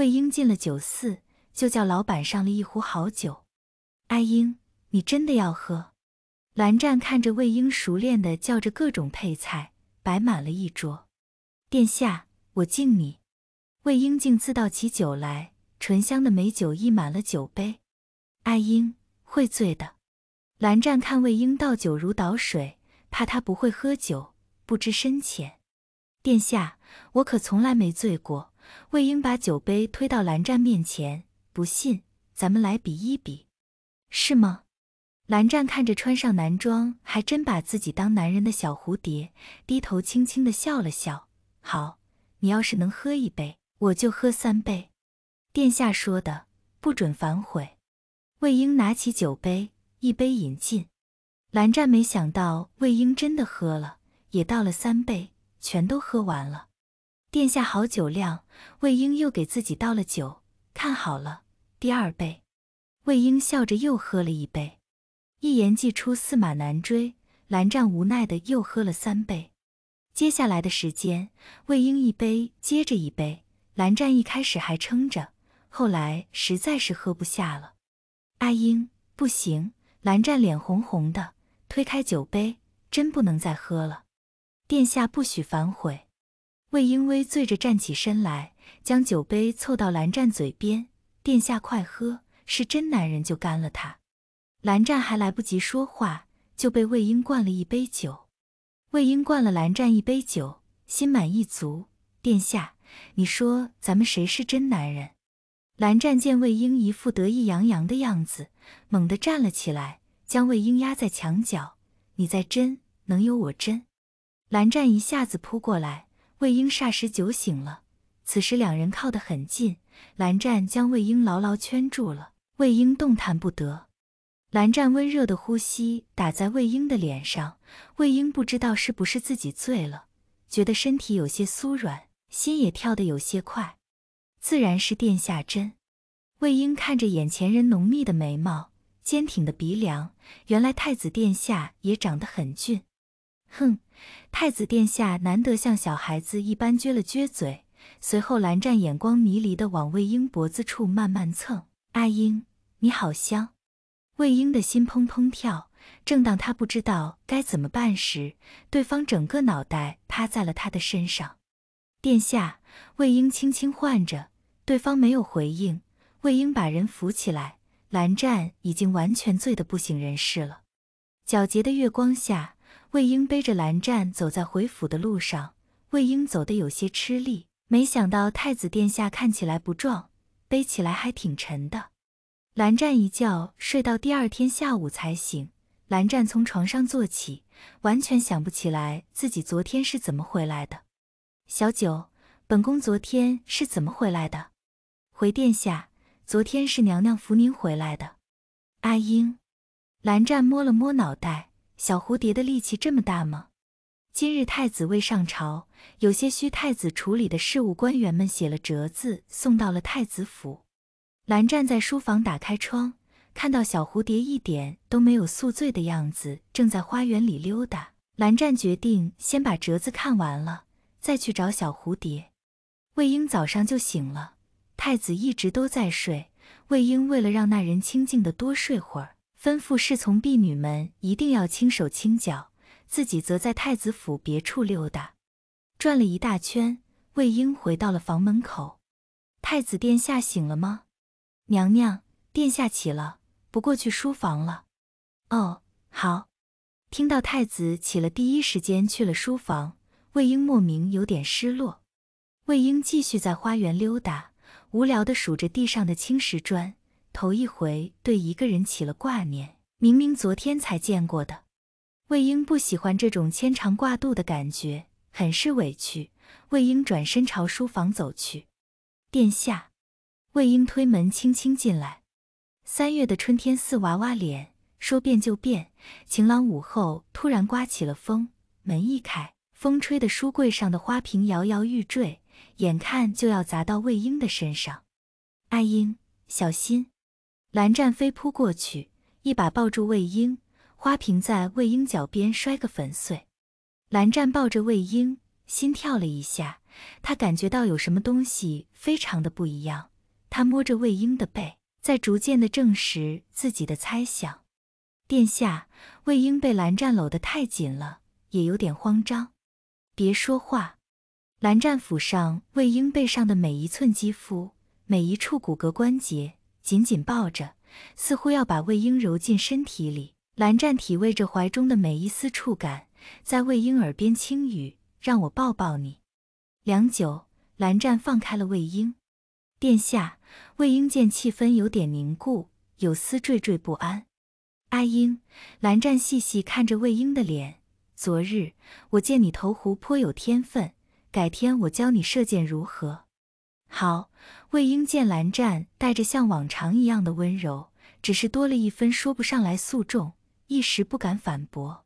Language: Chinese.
魏婴进了酒肆，就叫老板上了一壶好酒。阿英，你真的要喝？蓝湛看着魏婴熟练的叫着各种配菜，摆满了一桌。殿下，我敬你。魏婴竟自倒起酒来，醇香的美酒溢满了酒杯。阿英会醉的。蓝湛看魏婴倒酒如倒水，怕他不会喝酒，不知深浅。殿下，我可从来没醉过。魏婴把酒杯推到蓝湛面前，不信，咱们来比一比，是吗？蓝湛看着穿上男装，还真把自己当男人的小蝴蝶，低头轻轻的笑了笑。好，你要是能喝一杯，我就喝三杯。殿下说的，不准反悔。魏婴拿起酒杯，一杯饮尽。蓝湛没想到魏婴真的喝了，也倒了三杯，全都喝完了。殿下好酒量，魏婴又给自己倒了酒。看好了，第二杯。魏婴笑着又喝了一杯。一言既出，驷马难追。蓝湛无奈的又喝了三杯。接下来的时间，魏婴一杯接着一杯。蓝湛一开始还撑着，后来实在是喝不下了。阿英，不行！蓝湛脸红红的，推开酒杯，真不能再喝了。殿下不许反悔。魏英微醉着站起身来，将酒杯凑到蓝湛嘴边：“殿下，快喝，是真男人就干了他。”蓝湛还来不及说话，就被魏婴灌了一杯酒。魏婴灌了蓝湛一杯酒，心满意足：“殿下，你说咱们谁是真男人？”蓝湛见魏婴一副得意洋洋的样子，猛地站了起来，将魏婴压在墙角：“你再真，能有我真？”蓝湛一下子扑过来。魏婴霎时酒醒了，此时两人靠得很近，蓝湛将魏婴牢牢圈住了，魏婴动弹不得。蓝湛温热的呼吸打在魏婴的脸上，魏婴不知道是不是自己醉了，觉得身体有些酥软，心也跳得有些快，自然是殿下真。魏婴看着眼前人浓密的眉毛，坚挺的鼻梁，原来太子殿下也长得很俊。哼，太子殿下难得像小孩子一般撅了撅嘴，随后蓝湛眼光迷离的往魏婴脖子处慢慢蹭。阿婴，你好香。魏婴的心砰砰跳，正当他不知道该怎么办时，对方整个脑袋趴在了他的身上。殿下，魏婴轻轻唤着，对方没有回应。魏婴把人扶起来，蓝湛已经完全醉得不省人事了。皎洁的月光下。魏婴背着蓝湛走在回府的路上，魏婴走得有些吃力。没想到太子殿下看起来不壮，背起来还挺沉的。蓝湛一觉睡到第二天下午才醒。蓝湛从床上坐起，完全想不起来自己昨天是怎么回来的。小九，本宫昨天是怎么回来的？回殿下，昨天是娘娘扶您回来的。阿英，蓝湛摸了摸脑袋。小蝴蝶的力气这么大吗？今日太子未上朝，有些需太子处理的事务，官员们写了折子送到了太子府。蓝湛在书房打开窗，看到小蝴蝶一点都没有宿醉的样子，正在花园里溜达。蓝湛决定先把折子看完了，再去找小蝴蝶。魏婴早上就醒了，太子一直都在睡。魏婴为了让那人清静的多睡会儿。吩咐侍从婢女们一定要轻手轻脚，自己则在太子府别处溜达，转了一大圈。魏婴回到了房门口，太子殿下醒了吗？娘娘，殿下起了，不过去书房了。哦，好。听到太子起了，第一时间去了书房。魏婴莫名有点失落。魏婴继续在花园溜达，无聊的数着地上的青石砖。头一回对一个人起了挂念，明明昨天才见过的。魏婴不喜欢这种牵肠挂肚的感觉，很是委屈。魏婴转身朝书房走去。殿下。魏婴推门，轻轻进来。三月的春天似娃娃脸，说变就变。晴朗午后，突然刮起了风，门一开，风吹的书柜上的花瓶摇摇欲坠，眼看就要砸到魏婴的身上。阿英，小心！蓝湛飞扑过去，一把抱住魏婴，花瓶在魏婴脚边摔个粉碎。蓝湛抱着魏婴，心跳了一下，他感觉到有什么东西非常的不一样。他摸着魏婴的背，在逐渐的证实自己的猜想。殿下，魏婴被蓝湛搂得太紧了，也有点慌张。别说话。蓝湛抚上魏婴背上的每一寸肌肤，每一处骨骼关节。紧紧抱着，似乎要把魏婴揉进身体里。蓝湛体味着怀中的每一丝触感，在魏婴耳边轻语：“让我抱抱你。”良久，蓝湛放开了魏婴。殿下，魏婴见气氛有点凝固，有丝惴惴不安。阿婴，蓝湛细细看着魏婴的脸。昨日我见你投壶颇有天分，改天我教你射箭如何？好，魏婴见蓝湛带着像往常一样的温柔，只是多了一分说不上来肃重，一时不敢反驳。